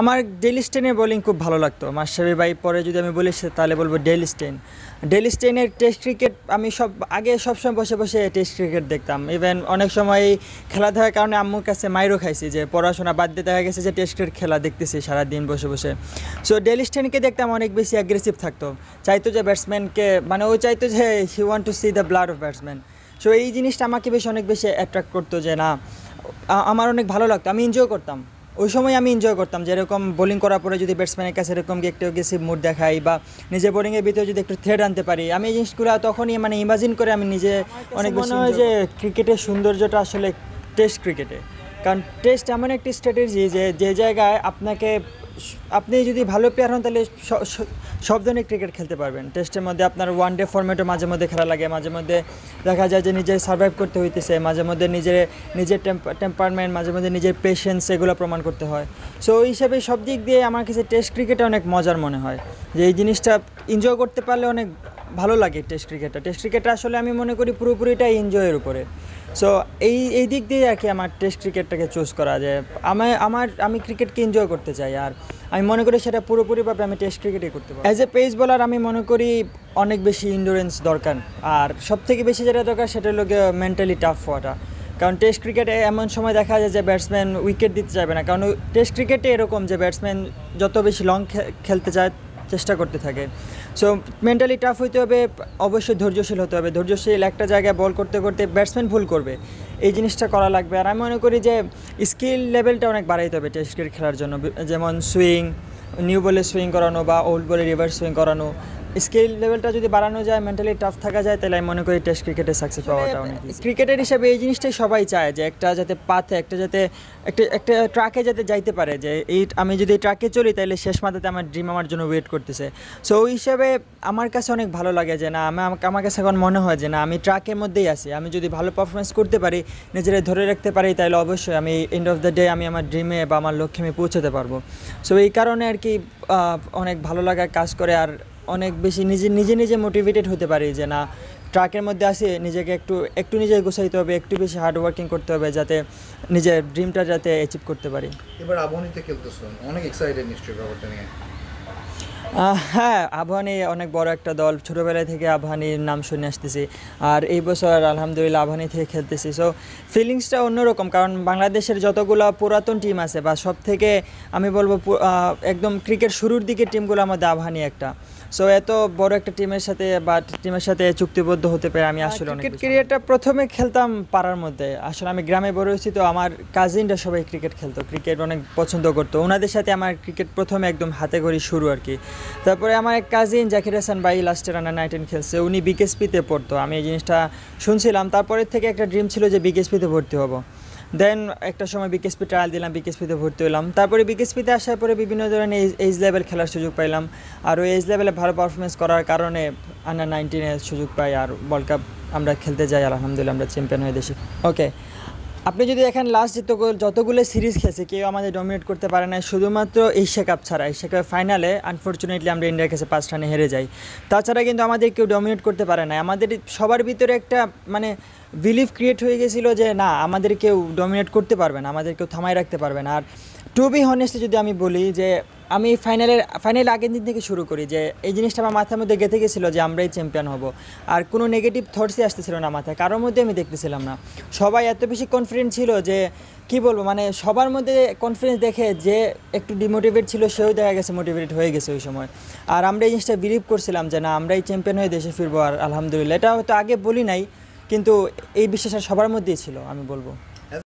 আমার daily স্টেনের bowling খুব ভালো লাগতো মাসাবি ভাই পরে যদি আমি বলি তাহলে বলবো ডেলি স্টেন ডেলি স্টেনের টেস্ট ক্রিকেট আমি সব আগে সবসময় বসে বসে টেস্ট ক্রিকেট দেখতাম ইভেন অনেক সময় খেলা দেওয়ার কারণে আম্মুর কাছে মাইরও খাইছি যে পড়াশোনা বাদ দিয়ে দেখা গেছে যে টেস্ট ক্রিকেট খেলা দেখতেছি সারাদিন বসে বসে সো ডেলি স্টেনকে দেখতাম অনেক বেশি অ্যাগ্রেসিভ থাকতো চাইতো যে ব্যাটসম্যানকে মানে ও চাইতো যে he want to see the blood of batsman so এই জিনিসটা আমাকে বেশ অনেক বেশি অ্যাট্রাক্ট করতো যে না আমার অনেক ভালো লাগতো আমি এনজয় করতাম ওই সময় আমি এনজয় করতাম যেরকম বোলিং করার পরে যদি ব্যাটসম্যানের কাছে এরকম একটু অ্যাগ্রেসিভ মুড দেখাই বা নিজের বোলিংয়ের ভিতরে যদি একটু থ্রেড আনতে পারি আমি এই জিনিসগুলো তখনই মানে ইমাজিন করে আমি নিজে অনেক মনে হয় যে ক্রিকেটের সৌন্দর্যটা আসলে টেস্ট ক্রিকেটে কারণ টেস্ট এমন একটি স্ট্র্যাটেজি যে যে জায়গায় আপনাকে আপনি যদি ভালো প্লেয়ার হন তাহলে সব ধরনের ক্রিকেট খেলতে পারবেন টেস্টের মধ্যে আপনার ওয়ান ডে ফর্মেটও মাঝে মধ্যে খেলা লাগে মাঝে মধ্যে দেখা যায় যে নিজে সার্ভাইভ করতে হইতেছে মাঝে মধ্যে নিজের নিজের টেম্পারমেন্ট মাঝে মধ্যে নিজের পেশেন্স এগুলো প্রমাণ করতে হয় সো ওই হিসাবে সব দিক দিয়ে আমার কাছে টেস্ট ক্রিকেটে অনেক মজার মনে হয় যে এই জিনিসটা এনজয় করতে পারলে অনেক ভালো লাগে টেস্ট ক্রিকেটটা টেস্ট ক্রিকেটটা আসলে আমি মনে করি পুরোপুরিটাই এনজয়ের উপরে সো এই এই দিক দিয়ে আর কি আমার টেস্ট ক্রিকেটটাকে চুজ করা যে আমি আমার আমি ক্রিকেটকে এনজয় করতে চাই আর আমি মনে করি সেটা পুরোপুরিভাবে আমি টেস্ট ক্রিকেটে করতে পারি অ্যাজ এ পেস বোলার আমি মনে করি অনেক বেশি ইন্ডুরেন্স দরকার আর সবথেকে বেশি যেটা দরকার সেটা হলো মেন্টালি টাফ হওয়াটা কারণ টেস্ট ক্রিকেটে এমন সময় দেখা যায় যে ব্যাটসম্যান উইকেট দিতে চাইবে না কারণ টেস্ট ক্রিকেটে এরকম যে ব্যাটসম্যান যত বেশি লং খেলতে চায় চেষ্টা করতে থাকে সো মেন্টালি টাফ হইতে হবে অবশ্যই ধৈর্যশীল হতে হবে ধৈর্যশীল একটা জায়গায় বল করতে করতে ব্যাটসম্যান ভুল করবে এই জিনিসটা করা লাগবে আর আমি মনে করি যে স্কিল লেভেলটা অনেক বাড়াইতে হবে টেস্ট ক্রিকেট খেলার জন্য যেমন সুইং নিউ বলে সুইং করানো বা ওল্ড বলে রিভার্স সুইং করানো স্কিল লেভেলটা যদি বাড়ানো যায় মেন্টালি টাফ থাকা যায় তাহলে আমি মনে করি টেস্ট ক্রিকেটে সাকসেস পাওয়াটা অনেক ক্রিকেটের হিসাবে এই জিনিসটাই সবাই চায় যে একটা যাতে পাথে একটা যাতে একটা একটা ট্রাকে যাতে যাইতে পারে যে এই আমি যদি ট্রাকে চলি তাহলে শেষ মাথাতে আমার ড্রিম আমার জন্য ওয়েট করতেছে সো ওই হিসাবে আমার কাছে অনেক ভালো লাগে যে না আমি আমার কাছে এখন মনে হয় যে না আমি ট্রাকের মধ্যেই আছি আমি যদি ভালো পারফরমেন্স করতে পারি নিজেরা ধরে রাখতে পারি তাহলে অবশ্যই আমি এন্ড অফ দ্য ডে আমি আমার ড্রিমে বা আমার লক্ষ্যে আমি পৌঁছাতে পারবো সো এই কারণে আর কি অনেক ভালো লাগা কাজ করে আর অনেক বেশি নিজে নিজে নিজে মোটিভেটেড হতে পারি যে না ট্রাকের মধ্যে আসে নিজেকে একটু একটু নিজে গোছাইতে হবে একটু বেশি হার্ড ওয়ার্কিং করতে হবে যাতে নিজের ড্রিমটা যাতে অ্যাচিভ করতে পারি এবার আবহানিতে খেলতেছেন অনেক এক্সাইটেড নিশ্চয়ই ব্যাপারটা নিয়ে হ্যাঁ আবহানি অনেক বড় একটা দল ছোটোবেলা থেকে আবহানির নাম শুনে আসতেছি আর এই বছর আলহামদুলিল্লাহ আবহানি থেকে খেলতেছি সো ফিলিংসটা অন্যরকম কারণ বাংলাদেশের যতগুলো পুরাতন টিম আছে বা সব থেকে আমি বলবো একদম ক্রিকেট শুরুর দিকে টিমগুলো আমাদের আবহানি একটা সো এত বড় একটা টিমের সাথে বা টিমের সাথে চুক্তিবদ্ধ হতে পারে আমি আসলে ক্রিকেট ক্রিকেটটা প্রথমে খেলতাম পাড়ার মধ্যে আসলে আমি গ্রামে বড় হয়েছি তো আমার কাজিনরা সবাই ক্রিকেট খেলতো ক্রিকেট অনেক পছন্দ করতো ওনাদের সাথে আমার ক্রিকেট প্রথমে একদম হাতে করি শুরু আর কি তারপরে আমার এক কাজিন জাকির হাসান ভাই লাস্টের আন্ডার নাইনটিন খেলছে উনি বিকেএসপিতে পড়তো আমি এই জিনিসটা শুনছিলাম তারপরের থেকে একটা ড্রিম ছিল যে বিকেএসপিতে ভর্তি হবো দেন একটা সময় বিকেএসপি ট্রায়াল দিলাম বিকেএসপিতে ভর্তি হলাম তারপরে বিকেএসপিতে আসার পরে বিভিন্ন ধরনের এইজ লেভেল খেলার সুযোগ পাইলাম আর ওই এইজ লেভেলে ভালো পারফরমেন্স করার কারণে আন্ডার নাইনটিনে সুযোগ পাই আর ওয়ার্ল্ড কাপ আমরা খেলতে যাই আলহামদুলিল্লাহ আমরা চ্যাম্পিয়ন হয়ে দেশে ওকে আপনি যদি এখন লাস্ট যতগুলো যতগুলো সিরিজ খেলছে কেউ আমাদের ডমিনেট করতে পারে না শুধুমাত্র এশিয়া কাপ ছাড়া এশিয়া কাপের ফাইনালে আনফর্চুনেটলি আমরা ইন্ডিয়ার কাছে পাঁচ রানে হেরে যাই তাছাড়া কিন্তু আমাদের কেউ ডমিনেট করতে পারে না আমাদের সবার ভিতরে একটা মানে বিলিভ ক্রিয়েট হয়ে গেছিলো যে না আমাদের কেউ ডমিনেট করতে পারবে না আমাদের কেউ থামায় রাখতে পারবে না আর টু বি হনেস্টলি যদি আমি বলি যে আমি ফাইনালের ফাইনাল আগের দিন থেকে শুরু করি যে এই জিনিসটা আমার মাথার মধ্যে গেঁথে গেছিল যে আমরাই চ্যাম্পিয়ন হব আর কোনো নেগেটিভ থটসই আসতেছিল না মাথায় কারোর মধ্যে আমি দেখতেছিলাম না সবাই এত বেশি কনফিডেন্ট ছিল যে কি বলবো মানে সবার মধ্যে কনফিডেন্স দেখে যে একটু ডিমোটিভেট ছিল সেও দেখা গেছে মোটিভেটেড হয়ে গেছে ওই সময় আর আমরা এই জিনিসটা বিলিভ করছিলাম যে না আমরাই চ্যাম্পিয়ন হয়ে দেশে ফিরবো আর আলহামদুলিল্লাহ এটা হয়তো আগে বলি নাই কিন্তু এই বিশ্বাসটা সবার মধ্যেই ছিল আমি বলবো